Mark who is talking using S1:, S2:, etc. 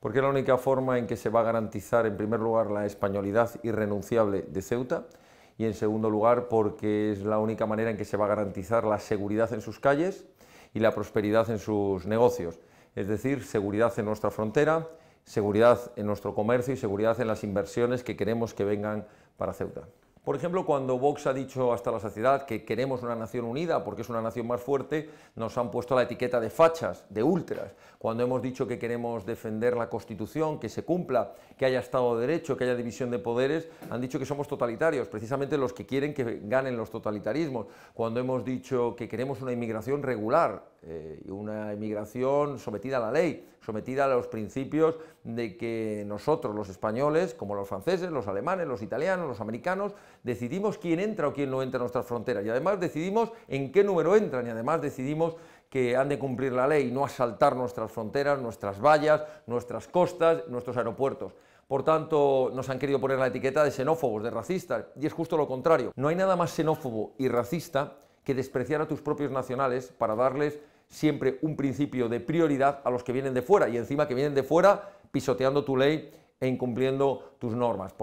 S1: porque es la única forma en que se va a garantizar, en primer lugar, la españolidad irrenunciable de Ceuta y, en segundo lugar, porque es la única manera en que se va a garantizar la seguridad en sus calles y la prosperidad en sus negocios. Es decir, seguridad en nuestra frontera, seguridad en nuestro comercio y seguridad en las inversiones que queremos que vengan para Ceuta. Por ejemplo, cuando Vox ha dicho hasta la saciedad que queremos una nación unida porque es una nación más fuerte, nos han puesto la etiqueta de fachas, de ultras. Cuando hemos dicho que queremos defender la Constitución, que se cumpla, que haya Estado de Derecho, que haya división de poderes, han dicho que somos totalitarios, precisamente los que quieren que ganen los totalitarismos. Cuando hemos dicho que queremos una inmigración regular, eh, una emigración sometida a la ley, sometida a los principios de que nosotros, los españoles, como los franceses, los alemanes, los italianos, los americanos, decidimos quién entra o quién no entra a nuestras fronteras y además decidimos en qué número entran y además decidimos que han de cumplir la ley, no asaltar nuestras fronteras, nuestras vallas, nuestras costas, nuestros aeropuertos. Por tanto, nos han querido poner la etiqueta de xenófobos, de racistas, y es justo lo contrario. No hay nada más xenófobo y racista que despreciar a tus propios nacionales para darles siempre un principio de prioridad a los que vienen de fuera y encima que vienen de fuera pisoteando tu ley e incumpliendo tus normas.